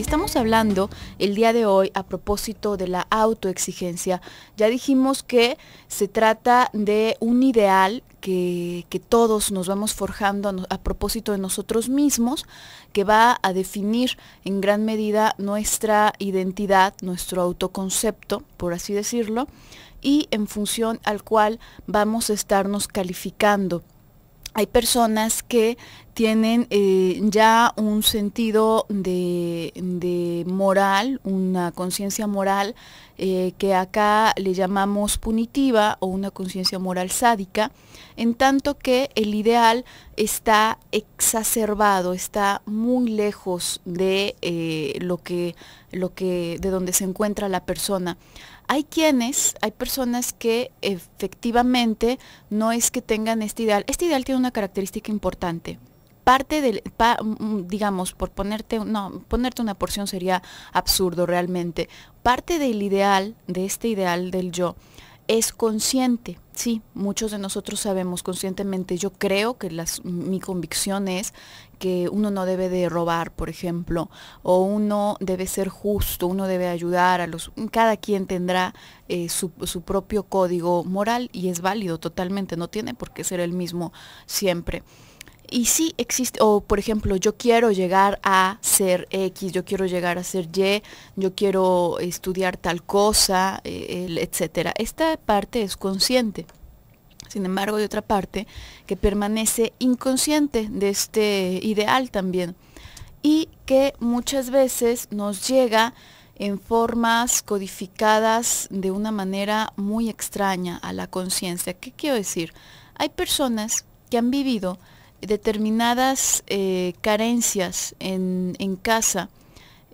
estamos hablando el día de hoy a propósito de la autoexigencia. Ya dijimos que se trata de un ideal que, todos nos vamos forjando a, a, propósito de nosotros mismos, que va a definir en gran medida nuestra identidad, nuestro autoconcepto, por así decirlo, y en función al cual vamos a estarnos calificando hay personas que tienen eh, ya un sentido de, moral, una conciencia moral eh, que acá le llamamos punitiva o una conciencia moral sádica, en tanto que el ideal está exacerbado, está muy lejos de eh, lo que, lo de donde se encuentra la persona. Hay quienes, hay personas que efectivamente no es que tengan este ideal. Este ideal tiene una característica importante parte del, digamos, por ponerte, no, ponerte una porción sería absurdo realmente, parte del ideal, de este ideal del yo, es consciente. Sí, muchos de nosotros sabemos conscientemente, yo creo que las, mi convicción es que uno no debe de robar, por ejemplo, o uno debe ser justo, uno debe ayudar a los... Cada quien tendrá eh, su, su, propio código moral y es válido totalmente, no tiene por qué ser el mismo siempre. Y sí existe, o por ejemplo, yo quiero llegar a ser X, yo quiero llegar a ser Y, yo quiero estudiar tal cosa, eh, etcétera. Esta parte es consciente. Sin embargo, hay otra parte que permanece inconsciente de este ideal también y que muchas veces nos llega en formas codificadas de una manera muy extraña a la conciencia. ¿Qué quiero decir? Hay personas que han vivido determinadas eh, carencias en, casa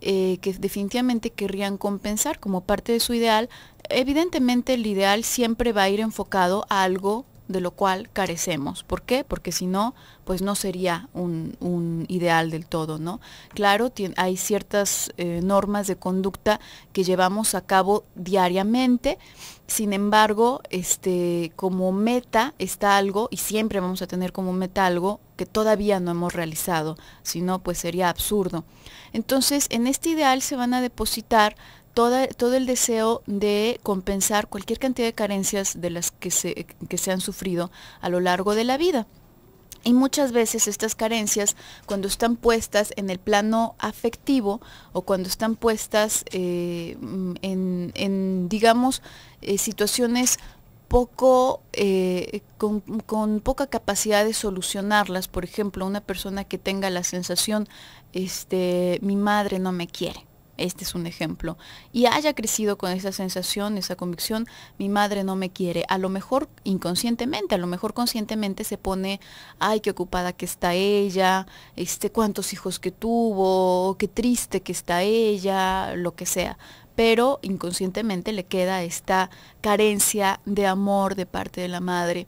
eh, que definitivamente querrían compensar como parte de su ideal. Evidentemente el ideal siempre va a ir enfocado a algo de lo cual carecemos. ¿Por qué? Porque si no, pues no sería un, ideal del todo, ¿no? Claro, hay ciertas eh, normas de conducta que llevamos a cabo diariamente sin embargo, este, como meta está algo, y siempre vamos a tener como meta algo que todavía no hemos realizado, si no, pues sería absurdo. Entonces, en este ideal se van a depositar todo el deseo de compensar cualquier cantidad de carencias de las que se han sufrido a lo largo de la vida. Y muchas veces estas carencias, cuando están puestas en el plano afectivo o cuando están puestas eh, en, digamos, eh, situaciones poco, eh, con, con, poca capacidad de solucionarlas. Por ejemplo, una persona que tenga la sensación, este, mi madre no me quiere. Este es un ejemplo. Y haya crecido con esa sensación, esa convicción, mi madre no me quiere. A lo mejor inconscientemente, a lo mejor conscientemente se pone, ay, qué ocupada que está ella, este, cuántos hijos que tuvo, qué triste que está ella, lo que sea pero inconscientemente le queda esta carencia de amor de parte de la madre.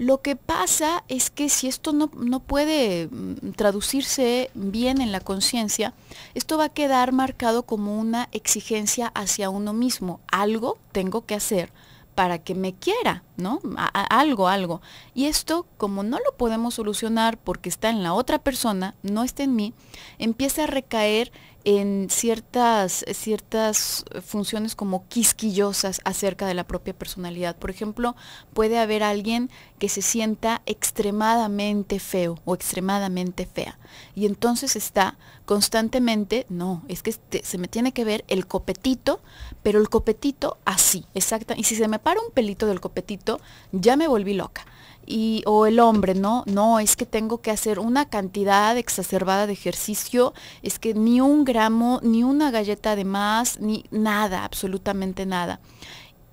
Lo que pasa es que si esto no, puede mm, traducirse bien en la conciencia, esto va a quedar marcado como una exigencia hacia uno mismo. Algo tengo que hacer para que me quiera, ¿no? algo, algo. Y esto, como no lo podemos solucionar porque está en la otra persona, no está en mí, empieza a recaer en ciertas, ciertas funciones como quisquillosas acerca de la propia personalidad. Por ejemplo, puede haber alguien que se sienta extremadamente feo o extremadamente fea. Y entonces está constantemente, no, es que este, se me tiene que ver el copetito, pero el copetito así, exacta. Y si se me para un pelito del copetito, ya me volví loca o el hombre, ¿no? No, es que tengo que hacer una cantidad exacerbada de ejercicio, es que ni un gramo, ni una galleta de más, ni nada, absolutamente nada.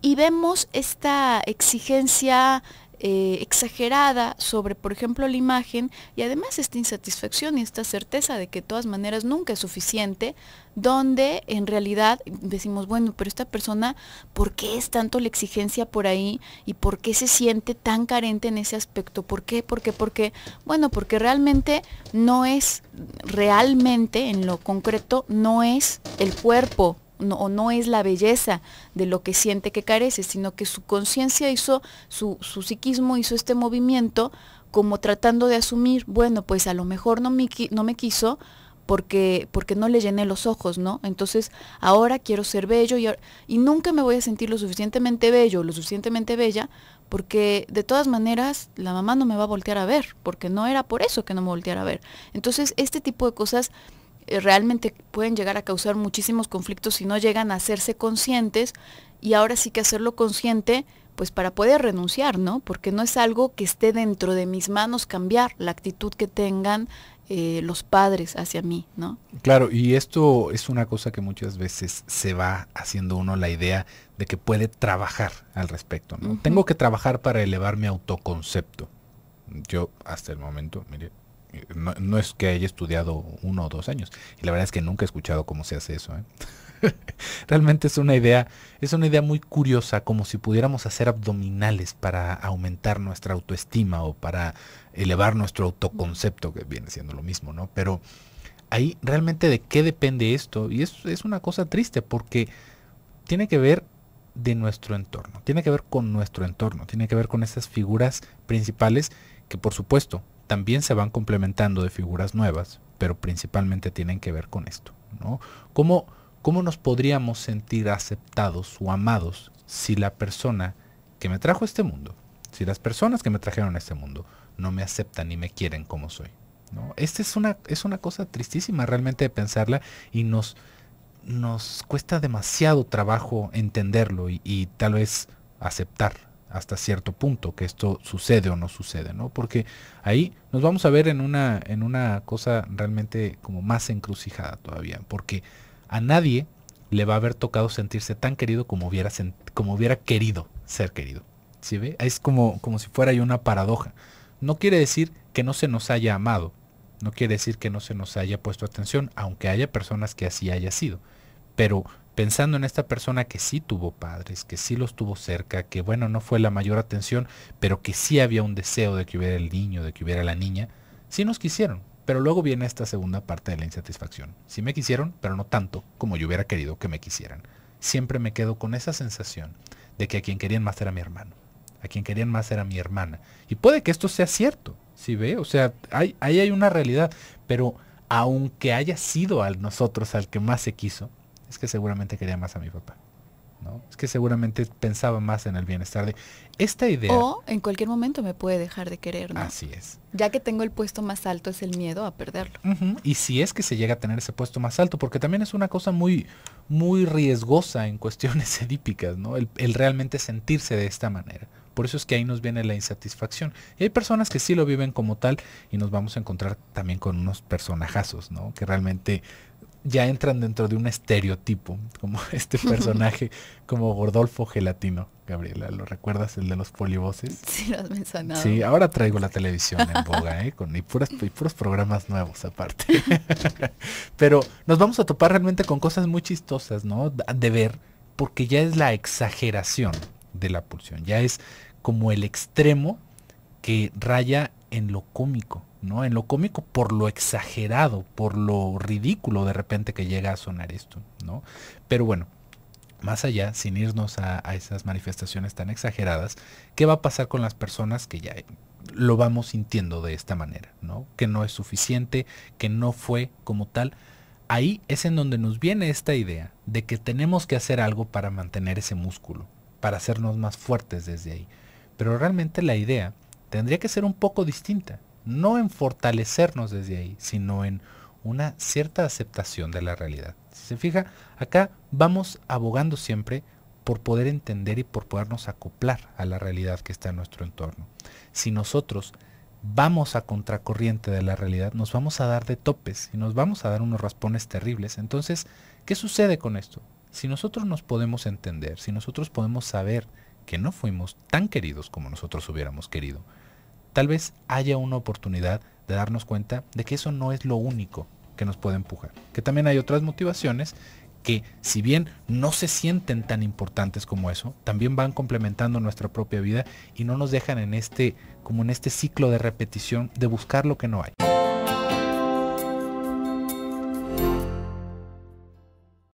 Y vemos esta exigencia eh, exagerada sobre, por ejemplo, la imagen y además esta insatisfacción y esta certeza de que de todas maneras nunca es suficiente, donde en realidad decimos, bueno, pero esta persona, ¿por qué es tanto la exigencia por ahí y por qué se siente tan carente en ese aspecto? ¿Por qué? ¿Por qué? ¿Por qué? Bueno, porque realmente no es, realmente en lo concreto, no es el cuerpo no, o no es la belleza de lo que siente que carece, sino que su conciencia hizo, su, su psiquismo hizo este movimiento como tratando de asumir, bueno, pues a lo mejor no me, no me quiso porque, porque no le llené los ojos, ¿no? Entonces ahora quiero ser bello y, y nunca me voy a sentir lo suficientemente bello, lo suficientemente bella, porque de todas maneras la mamá no me va a voltear a ver, porque no era por eso que no me volteara a ver. Entonces este tipo de cosas eh, realmente pueden llegar a causar muchísimos conflictos si no llegan a hacerse conscientes y ahora sí que hacerlo consciente pues para poder renunciar, ¿no? Porque no es algo que esté dentro de mis manos cambiar la actitud que tengan eh, los padres hacia mí, ¿no? Claro, y esto es una cosa que muchas veces se va haciendo uno la idea de que puede trabajar al respecto, ¿no? Tengo que trabajar para elevar mi autoconcepto. Yo hasta el momento, mire, no, es que haya estudiado uno o dos años. Y la verdad es que nunca he escuchado cómo se hace eso. ¿eh? Realmente es una idea, es una idea muy curiosa, como si pudiéramos hacer abdominales para aumentar nuestra autoestima o para elevar nuestro autoconcepto, que viene siendo lo mismo, ¿no? Pero ahí realmente de qué depende esto. Y es, es una cosa triste porque tiene que ver de nuestro entorno, tiene que ver con nuestro entorno, tiene que ver con esas figuras principales que por supuesto también se van complementando de figuras nuevas, pero principalmente tienen que ver con esto. ¿no? ¿Cómo, nos podríamos sentir aceptados o amados si la persona que me trajo a este mundo, si las personas que me trajeron a este mundo no me aceptan ni me quieren como soy? ¿no? Esta es una, es una cosa tristísima realmente de pensarla y nos, nos cuesta demasiado trabajo entenderlo y, y tal vez aceptar hasta cierto punto que esto sucede o no sucede, ¿no? Porque ahí nos vamos a ver en una, en una cosa realmente como más encrucijada todavía, porque a nadie le va a haber tocado sentirse tan querido como hubiera, como hubiera querido ser querido. ¿Sí ve? Es como, como si fuera una paradoja. No quiere decir que no se nos haya amado, no quiere decir que no se nos haya puesto atención, aunque haya personas que así haya sido, pero pensando en esta persona que sí tuvo padres, que sí los tuvo cerca, que bueno, no fue la mayor atención, pero que sí había un deseo de que hubiera el niño, de que hubiera la niña, sí nos quisieron. Pero luego viene esta segunda parte de la insatisfacción. Sí me quisieron, pero no tanto como yo hubiera querido que me quisieran. Siempre me quedo con esa sensación de que a quien querían más era mi hermano, a quien querían más era mi hermana. Y puede que esto sea cierto, ¿sí ve? O sea, ahí hay una realidad, pero aunque haya sido a nosotros al que más se quiso, es que seguramente quería más a mi papá. ¿no? Es que seguramente pensaba más en el bienestar de esta idea. O en cualquier momento me puede dejar de querer, ¿no? Así es. Ya que tengo el puesto más alto es el miedo a perderlo. Y si es que se llega a tener ese puesto más alto, porque también es una cosa muy, muy riesgosa en cuestiones edípicas, ¿no? El, el realmente sentirse de esta manera. Por eso es que ahí nos viene la insatisfacción. Y hay personas que sí lo viven como tal y nos vamos a encontrar también con unos personajazos, ¿no? Que realmente ya entran dentro de un estereotipo, como este personaje, como Gordolfo Gelatino, Gabriela. ¿Lo recuerdas, el de los polivoces? Sí, ahora traigo la televisión en boga, ¿eh? Con, y, puros, y puros programas nuevos aparte. Pero nos vamos a topar realmente con cosas muy chistosas, ¿no? De ver, porque ya es la exageración de la pulsión, ya es como el extremo que raya en lo cómico, ¿no? En lo cómico por lo exagerado, por lo ridículo de repente que llega a sonar esto, ¿no? Pero bueno, más allá, sin irnos a, esas manifestaciones tan exageradas, ¿qué va a pasar con las personas que ya lo vamos sintiendo de esta manera? ¿no? Que no es suficiente, que no fue como tal. Ahí es en donde nos viene esta idea de que tenemos que hacer algo para mantener ese músculo, para hacernos más fuertes desde ahí. Pero realmente la idea tendría que ser un poco distinta, no en fortalecernos desde ahí, sino en una cierta aceptación de la realidad. Si se fija, acá vamos abogando siempre por poder entender y por podernos acoplar a la realidad que está en nuestro entorno. Si nosotros vamos a contracorriente de la realidad, nos vamos a dar de topes y nos vamos a dar unos raspones terribles. Entonces, ¿qué sucede con esto? Si nosotros nos podemos entender, si nosotros podemos saber que no fuimos tan queridos como nosotros hubiéramos querido, tal vez haya una oportunidad de darnos cuenta de que eso no es lo único que nos puede empujar, que también hay otras motivaciones que si bien no se sienten tan importantes como eso, también van complementando nuestra propia vida y no nos dejan en este como en este ciclo de repetición de buscar lo que no hay.